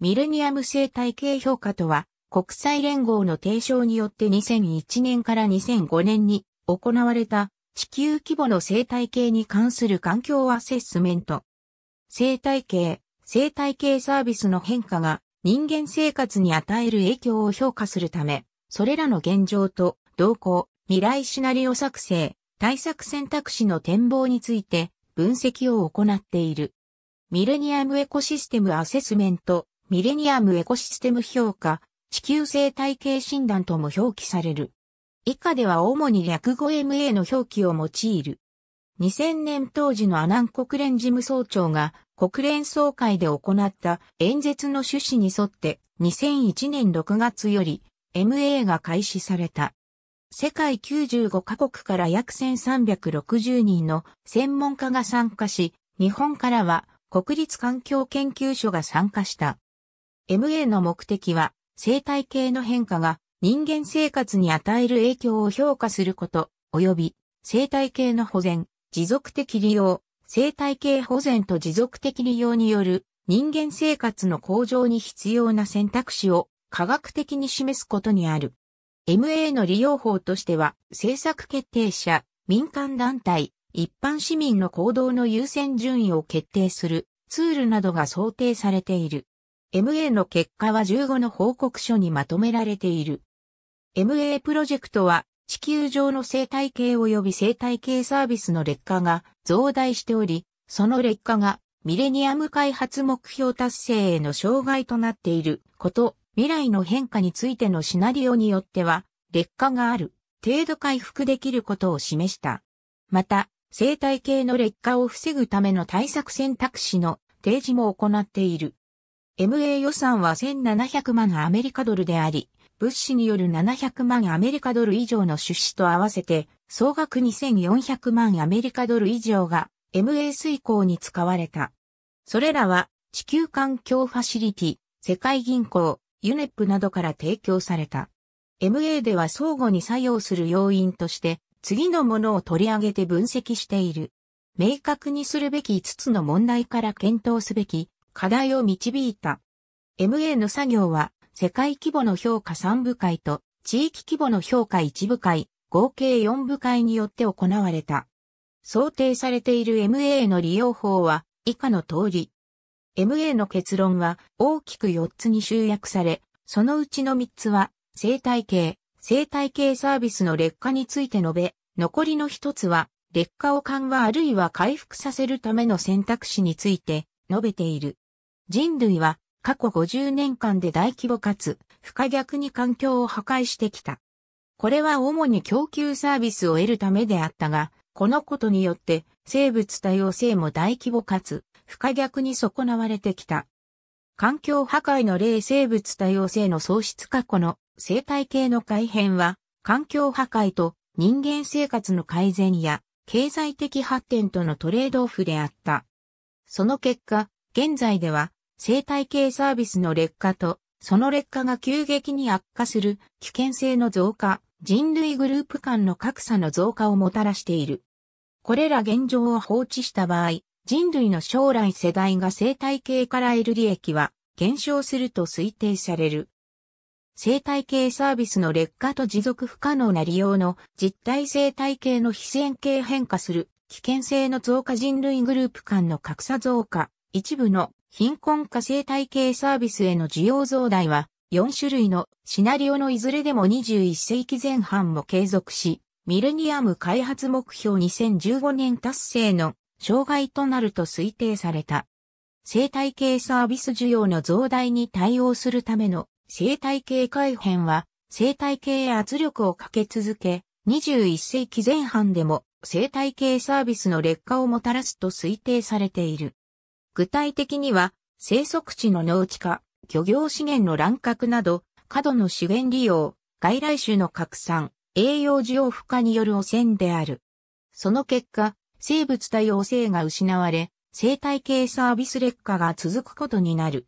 ミレニアム生態系評価とは、国際連合の提唱によって2001年から2005年に行われた地球規模の生態系に関する環境アセスメント。生態系、生態系サービスの変化が人間生活に与える影響を評価するため、それらの現状と動向、未来シナリオ作成、対策選択肢の展望について分析を行っている。ミレニアムエコシステムアセスメントミレニアムエコシステム評価、地球生態系診断とも表記される。以下では主に略語 MA の表記を用いる。2000年当時のアナン国連事務総長が国連総会で行った演説の趣旨に沿って2001年6月より MA が開始された。世界95カ国から約1360人の専門家が参加し、日本からは国立環境研究所が参加した。MA の目的は、生態系の変化が人間生活に与える影響を評価すること、及び生態系の保全、持続的利用、生態系保全と持続的利用による人間生活の向上に必要な選択肢を科学的に示すことにある。MA の利用法としては、政策決定者、民間団体、一般市民の行動の優先順位を決定するツールなどが想定されている。MA の結果は15の報告書にまとめられている。MA プロジェクトは地球上の生態系及び生態系サービスの劣化が増大しており、その劣化がミレニアム開発目標達成への障害となっていること、未来の変化についてのシナリオによっては、劣化がある程度回復できることを示した。また、生態系の劣化を防ぐための対策選択肢の提示も行っている。MA 予算は1700万アメリカドルであり、物資による700万アメリカドル以上の出資と合わせて、総額2400万アメリカドル以上が MA 遂行に使われた。それらは、地球環境ファシリティ、世界銀行、ユネップなどから提供された。MA では相互に作用する要因として、次のものを取り上げて分析している。明確にするべき5つの問題から検討すべき課題を導いた。MA の作業は、世界規模の評価3部会と、地域規模の評価1部会、合計4部会によって行われた。想定されている MA の利用法は、以下の通り。MA の結論は大きく4つに集約され、そのうちの3つは、生態系、生態系サービスの劣化について述べ、残りの1つは、劣化を緩和あるいは回復させるための選択肢について述べている。人類は過去50年間で大規模かつ不可逆に環境を破壊してきた。これは主に供給サービスを得るためであったが、このことによって生物多様性も大規模かつ不可逆に損なわれてきた。環境破壊の例生物多様性の喪失過去の生態系の改変は環境破壊と人間生活の改善や経済的発展とのトレードオフであった。その結果、現在では生態系サービスの劣化と、その劣化が急激に悪化する危険性の増加、人類グループ間の格差の増加をもたらしている。これら現状を放置した場合、人類の将来世代が生態系から得る利益は減少すると推定される。生態系サービスの劣化と持続不可能な利用の実体生態系の非線形変化する危険性の増加人類グループ間の格差増加、一部の貧困化生態系サービスへの需要増大は、4種類のシナリオのいずれでも21世紀前半も継続し、ミレニアム開発目標2015年達成の障害となると推定された。生態系サービス需要の増大に対応するための生態系改変は生態系へ圧力をかけ続け、21世紀前半でも生態系サービスの劣化をもたらすと推定されている。具体的には、生息地の農地化、漁業資源の乱獲など、過度の資源利用、外来種の拡散、栄養需要負荷による汚染である。その結果、生物多様性が失われ、生態系サービス劣化が続くことになる。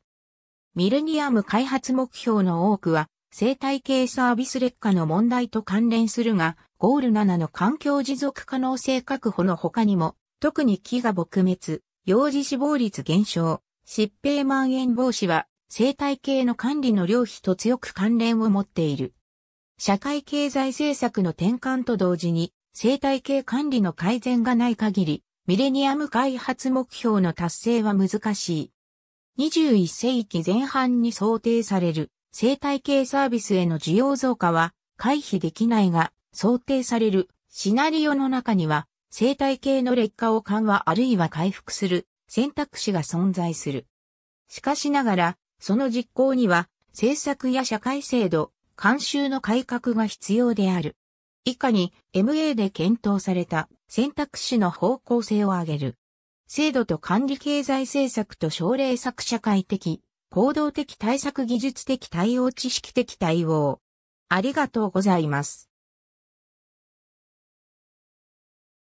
ミルニアム開発目標の多くは、生態系サービス劣化の問題と関連するが、ゴール7の環境持続可能性確保の他にも、特に木が撲滅、幼児死亡率減少、疾病蔓延防止は生態系の管理の良費と強く関連を持っている。社会経済政策の転換と同時に生態系管理の改善がない限り、ミレニアム開発目標の達成は難しい。21世紀前半に想定される生態系サービスへの需要増加は回避できないが想定されるシナリオの中には生態系の劣化を緩和あるいは回復する選択肢が存在する。しかしながら、その実行には政策や社会制度、慣習の改革が必要である。以下に MA で検討された選択肢の方向性を挙げる。制度と管理経済政策と奨励策社会的、行動的対策技術的対応知識的対応。ありがとうございます。